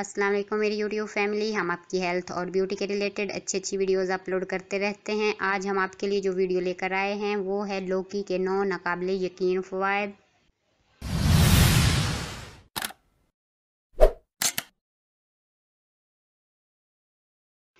अस्सलाम वालेकुम मेरी यूट्यूब फैमिली हम आपकी हेल्थ और ब्यूटी के रिलेटेड अच्छी अच्छी वीडियोस अपलोड करते रहते हैं आज हम आपके लिए जो वीडियो लेकर आए हैं वो है लौकी के नौ नाकबले यकीन फ़वाद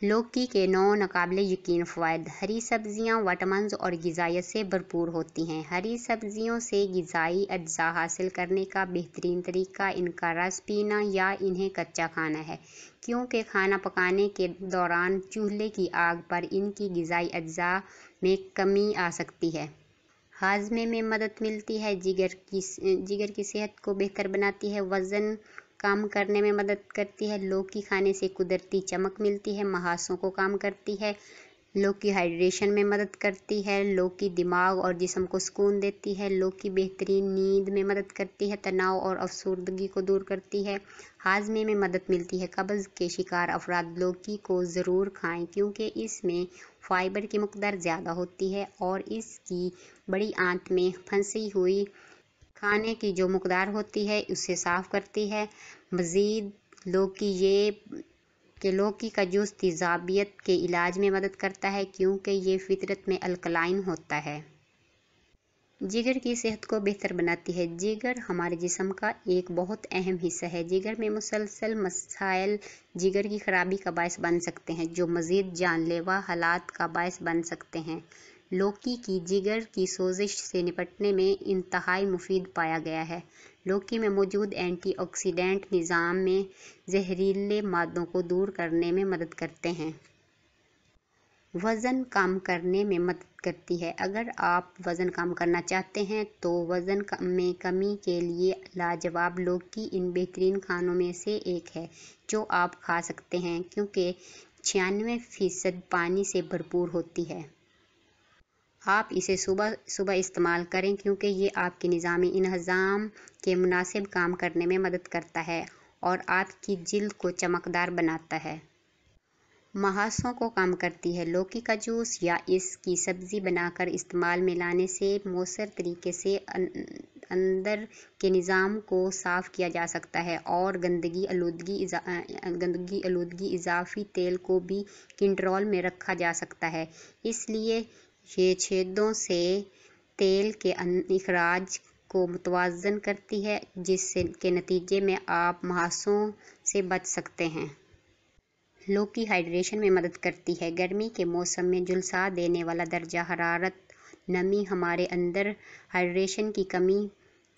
लौकी के नौ नाक़ाबिले यकीन फ़वाद हरी सब्ज़ियाँ विटामिन और गज़ाइत से भरपूर होती हैं हरी सब्ज़ियों से गज़ाई अज्जा हासिल करने का बेहतरीन तरीका इनका रस पीना या इन्हें कच्चा खाना है क्योंकि खाना पकाने के दौरान चूल्हे की आग पर इनकी गज़ाई अज्जा में कमी आ सकती है हाज़मे में मदद मिलती है जिगर की जिगर की सेहत को बेहतर बनाती है वज़न काम करने में मदद करती है लौकी खाने से कुदरती चमक मिलती है महासों को काम करती है लौकी हाइड्रेशन में मदद करती है लौकी दिमाग और जिसम को सुकून देती है लौकी बेहतरीन नींद में मदद करती है तनाव और अफसरदगी को दूर करती है हाजमे में मदद मिलती है कब्ज़ के शिकार अफराद लौकी को ज़रूर खाएं क्योंकि इसमें फ़ाइबर की मकदार ज़्यादा होती है और इसकी बड़ी आंत में फंसी हुई खाने की जो मकदार होती है उसे साफ़ करती है मज़ीद लौकी ये कि लौकी का जूस तेजाबियत के इलाज में मदद करता है क्योंकि ये फितरत में अल्कलाइन होता है जिगर की सेहत को बेहतर बनाती है जिगर हमारे जिसम का एक बहुत अहम हिस्सा है जिगर में मुसलसल मसाइल जिगर की खराबी का बायस बन सकते हैं जो मज़ीद जानलेवा हालात का बायस बन सकते हैं लौकी की जिगर की सोजिश से निपटने में इंतहाई मुफ़ीद पाया गया है लौकी में मौजूद एंटीऑक्सीडेंट निज़ाम में ज़हरीले मादों को दूर करने में मदद करते हैं वज़न कम करने में मदद करती है अगर आप वज़न कम करना चाहते हैं तो वज़न में कमी के लिए लाजवाब लौकी इन बेहतरीन खानों में से एक है जो आप खा सकते हैं क्योंकि छियानवे फ़ीसद पानी से भरपूर होती है आप इसे सुबह सुबह इस्तेमाल करें क्योंकि ये आपके निज़ामी इन्हज़ाम के मुनासिब काम करने में मदद करता है और आपकी जिल्द को चमकदार बनाता है महासों को कम करती है लौकी का जूस या इसकी सब्ज़ी बनाकर इस्तेमाल में लाने से मौसर तरीके से अं- अंदर के निज़ाम को साफ़ किया जा सकता है और गंदगी आलूदगी अं- अं- गंदगी आलूदगी इजाफी तेल को भी कंट्रोल में रखा जा सकता है इसलिए ये छेदों से तेल के अखराज को मुतवाज़न करती है जिससे के नतीजे में आप महासों से बच सकते हैं लोकी हाइड्रेशन में मदद करती है गर्मी के मौसम में जुलसा देने वाला दर्जा हरारत नमी हमारे अंदर हाइड्रेशन की कमी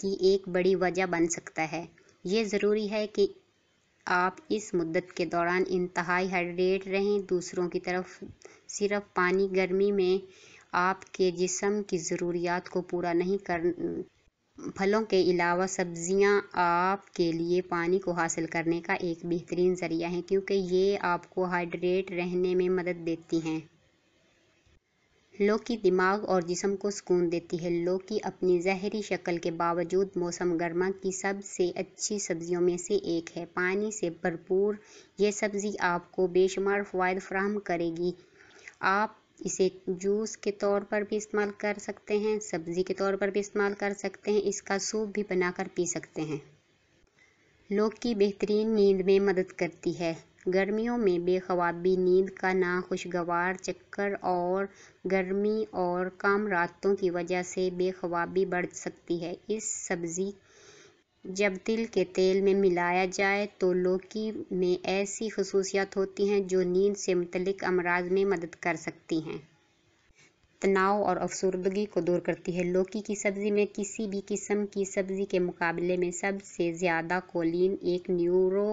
की एक बड़ी वजह बन सकता है ये ज़रूरी है कि आप इस मुद्दत के दौरान इंतहाई हाइड्रेट रहें दूसरों की तरफ सिर्फ पानी गर्मी में आपके जिसम की ज़रूरियात को पूरा नहीं कर फलों के अलावा सब्जियां आपके लिए पानी को हासिल करने का एक बेहतरीन ज़रिया है क्योंकि ये आपको हाइड्रेट रहने में मदद देती हैं लौकी दिमाग और जिसम को सुकून देती है लौकी अपनी जहरी शक्ल के बावजूद मौसम गर्मा की सबसे अच्छी सब्जियों में से एक है पानी से भरपूर यह सब्ज़ी आपको बेशुमार फ़ायदे फ्राहम करेगी आप इसे जूस के तौर पर भी इस्तेमाल कर सकते हैं सब्ज़ी के तौर पर भी इस्तेमाल कर सकते हैं इसका सूप भी बनाकर पी सकते हैं लोग की बेहतरीन नींद में मदद करती है गर्मियों में बेखवाबी नींद का नाखुशगवार चक्कर और गर्मी और काम रातों की वजह से बेखवाबी बढ़ सकती है इस सब्ज़ी जब तिल के तेल में मिलाया जाए तो लौकी में ऐसी खसूसियात होती हैं जो नींद से मुतलिक अमराज में मदद कर सकती हैं तनाव और अफसरदगी को दूर करती है लौकी की सब्ज़ी में किसी भी किस्म की सब्ज़ी के मुकाबले में सबसे ज़्यादा कोलिन एक न्यूरो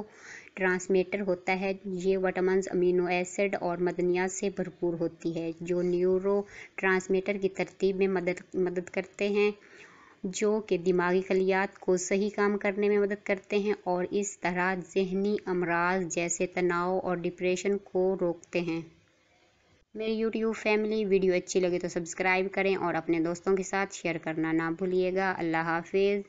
ट्रांसमीटर होता है ये विटामिन अमीनो एसिड और मदनियात से भरपूर होती है जो न्यूरो ट्रांसमीटर की तरतीब में मदद मदद करते हैं जो कि दिमागी ख़लियात को सही काम करने में मदद करते हैं और इस तरह ज़हनी अमराज़ जैसे तनाव और डिप्रेशन को रोकते हैं मेरी YouTube फैमिली वीडियो अच्छी लगे तो सब्सक्राइब करें और अपने दोस्तों के साथ शेयर करना ना भूलिएगा अल्लाह हाफिज़